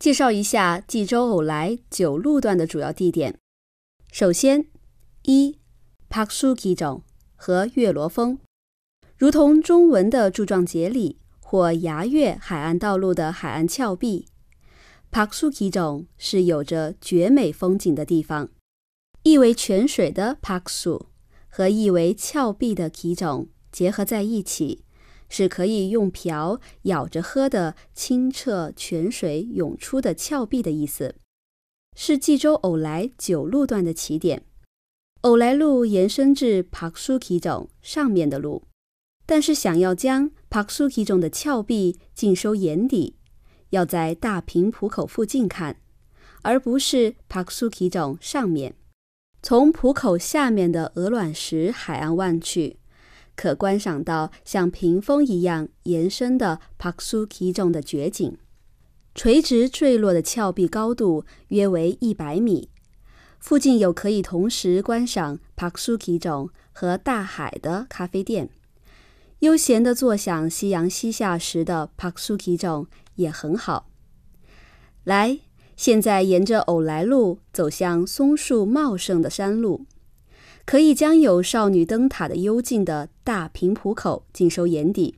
介绍一下济州偶来九路段的主要地点。首先，一帕克苏 k 种和月罗峰，如同中文的柱状节理或牙月海岸道路的海岸峭壁帕克苏 k 种是有着绝美风景的地方。意为泉水的帕克苏和意为峭壁的기种结合在一起。是可以用瓢舀着喝的清澈泉水涌出的峭壁的意思，是济州偶来九路段的起点。偶来路延伸至 p a k s u k i 上面的路，但是想要将 p a k s u k i 的峭壁尽收眼底，要在大平浦口附近看，而不是 p a k s u k i 上面。从浦口下面的鹅卵石海岸望去。可观赏到像屏风一样延伸的帕克苏 s 种的绝景，垂直坠落的峭壁高度约为一百米。附近有可以同时观赏帕克苏 s 种和大海的咖啡店，悠闲的坐享夕阳西下时的帕克苏 s 种也很好。来，现在沿着偶来路走向松树茂盛的山路。可以将有少女灯塔的幽静的大平浦口尽收眼底。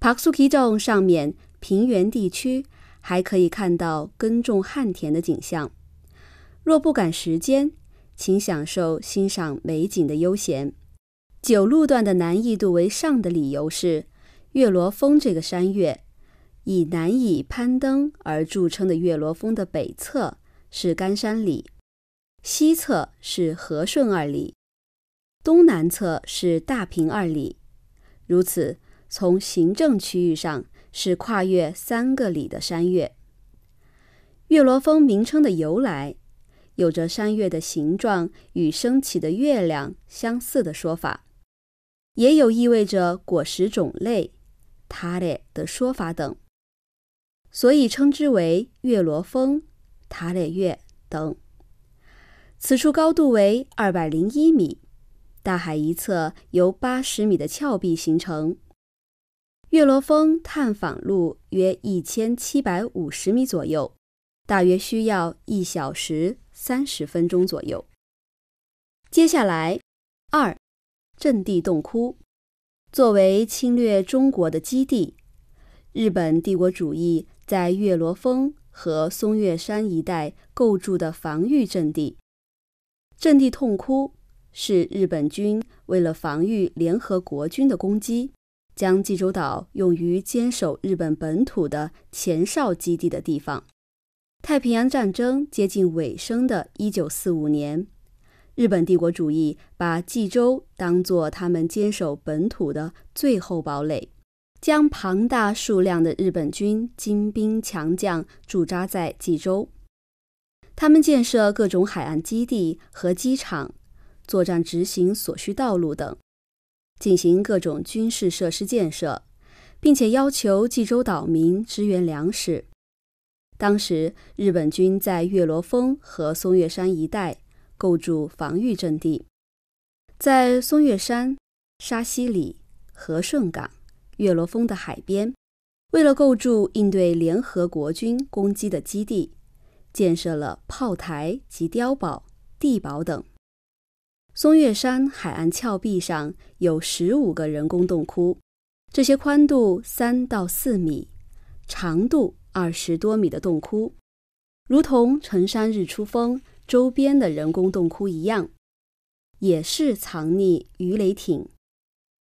爬苏基洞上面平原地区，还可以看到耕种旱田的景象。若不赶时间，请享受欣赏美景的悠闲。九路段的难易度为上的理由是，月罗峰这个山岳以难以攀登而著称的月罗峰的北侧是干山里。西侧是和顺二里，东南侧是大坪二里，如此从行政区域上是跨越三个里的山岳。岳罗峰名称的由来，有着山岳的形状与升起的月亮相似的说法，也有意味着果实种类塔累的说法等，所以称之为岳罗峰、塔累月等。此处高度为二百零一米，大海一侧由八十米的峭壁形成。月罗峰探访路约一千七百五十米左右，大约需要一小时三十分钟左右。接下来，二阵地洞窟作为侵略中国的基地，日本帝国主义在月罗峰和松岳山一带构筑的防御阵地。阵地痛哭是日本军为了防御联合国军的攻击，将济州岛用于坚守日本本土的前哨基地的地方。太平洋战争接近尾声的一九四五年，日本帝国主义把济州当做他们坚守本土的最后堡垒，将庞大数量的日本军精兵强将驻扎在济州。他们建设各种海岸基地和机场、作战执行所需道路等，进行各种军事设施建设，并且要求济州岛民支援粮食。当时，日本军在月罗峰和松岳山一带构筑防御阵地，在松岳山、沙溪里、和顺港、月罗峰的海边，为了构筑应对联合国军攻击的基地。建设了炮台及碉堡、地堡等。松月山海岸峭壁上有十五个人工洞窟，这些宽度三到四米、长度二十多米的洞窟，如同成山日出峰周边的人工洞窟一样，也是藏匿鱼雷艇、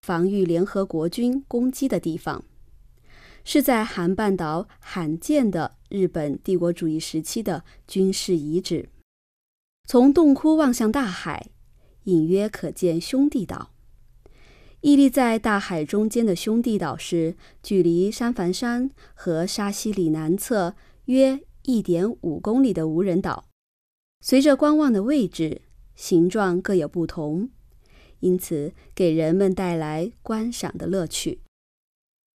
防御联合国军攻击的地方。是在韩半岛罕见的日本帝国主义时期的军事遗址。从洞窟望向大海，隐约可见兄弟岛。屹立在大海中间的兄弟岛是距离山繁山和沙西里南侧约一点五公里的无人岛。随着观望的位置，形状各有不同，因此给人们带来观赏的乐趣。